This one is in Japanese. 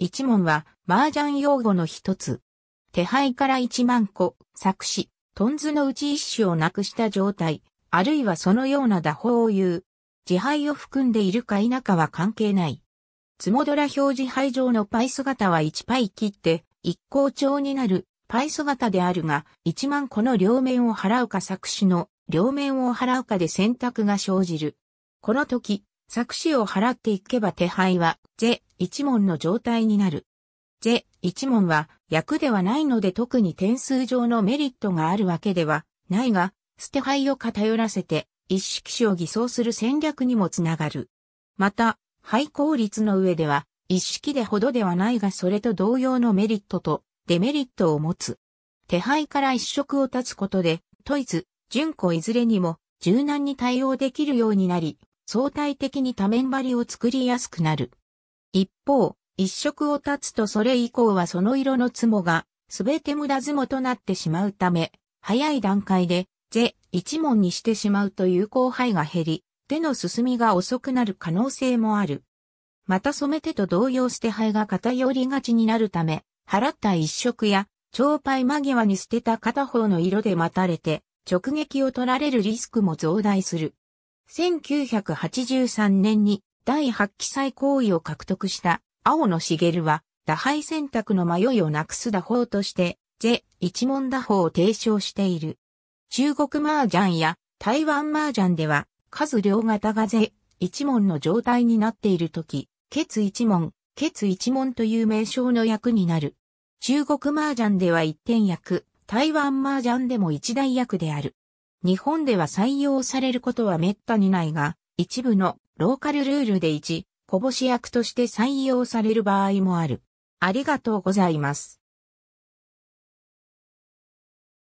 一問は麻雀用語の一つ。手配から一万個、作詞、トンズのうち一種をなくした状態、あるいはそのような打法を言う。自牌を含んでいるか否かは関係ない。つもドラ表示牌上のパイ姿は一パイ切って、一向調になるパイ姿であるが、一万個の両面を払うか作詞の両面を払うかで選択が生じる。この時、作詞を払っていけば手配は、ぜ、一問の状態になる。J 一問は役ではないので特に点数上のメリットがあるわけではないが、捨て牌を偏らせて一式紙を偽装する戦略にもつながる。また、廃効率の上では、一式でほどではないがそれと同様のメリットとデメリットを持つ。手配から一色を立つことで、トイズ、純子いずれにも柔軟に対応できるようになり、相対的に多面張りを作りやすくなる。一方、一色を経つとそれ以降はその色のツモが、すべて無駄ツモとなってしまうため、早い段階で、ぜ、一文にしてしまうと有効配が減り、手の進みが遅くなる可能性もある。また染め手と同様捨て灰が偏りがちになるため、払った一色や、超牌間際に捨てた片方の色で待たれて、直撃を取られるリスクも増大する。1983年に第8期再行為を獲得した青野茂は、打敗選択の迷いをなくす打法として、税一問打法を提唱している。中国麻雀や台湾麻雀では、数両型が税一問の状態になっているとき、ケツ一問、ケツ一問という名称の役になる。中国麻雀では一点役、台湾麻雀でも一大役である。日本では採用されることは滅多にないが、一部のローカルルールで1、こぼし役として採用される場合もある。ありがとうございます。